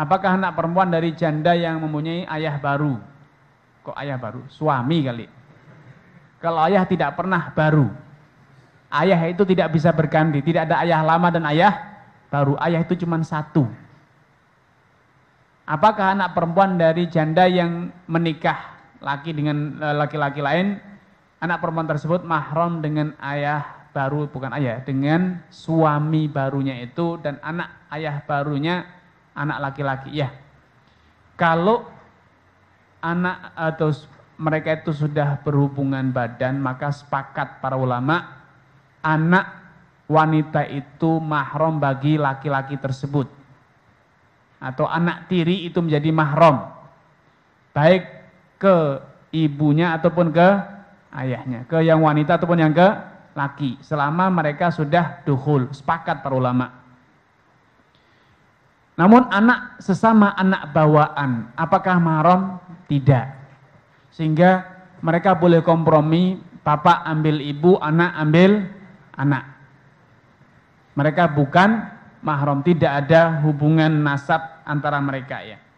Apakah anak perempuan dari janda yang mempunyai ayah baru? Kok ayah baru? Suami kali. Kalau ayah tidak pernah baru. Ayah itu tidak bisa berganti. Tidak ada ayah lama dan ayah baru. Ayah itu cuma satu. Apakah anak perempuan dari janda yang menikah laki dengan eh, laki-laki lain, anak perempuan tersebut mahram dengan ayah baru bukan ayah, dengan suami barunya itu dan anak ayah barunya anak laki-laki ya kalau anak atau mereka itu sudah berhubungan badan maka sepakat para ulama anak wanita itu mahram bagi laki-laki tersebut atau anak tiri itu menjadi mahram baik ke ibunya ataupun ke ayahnya ke yang wanita ataupun yang ke laki selama mereka sudah duhul sepakat para ulama namun anak sesama anak bawaan, apakah mahram? Tidak. Sehingga mereka boleh kompromi, papa ambil ibu, anak ambil anak. Mereka bukan mahram, tidak ada hubungan nasab antara mereka ya.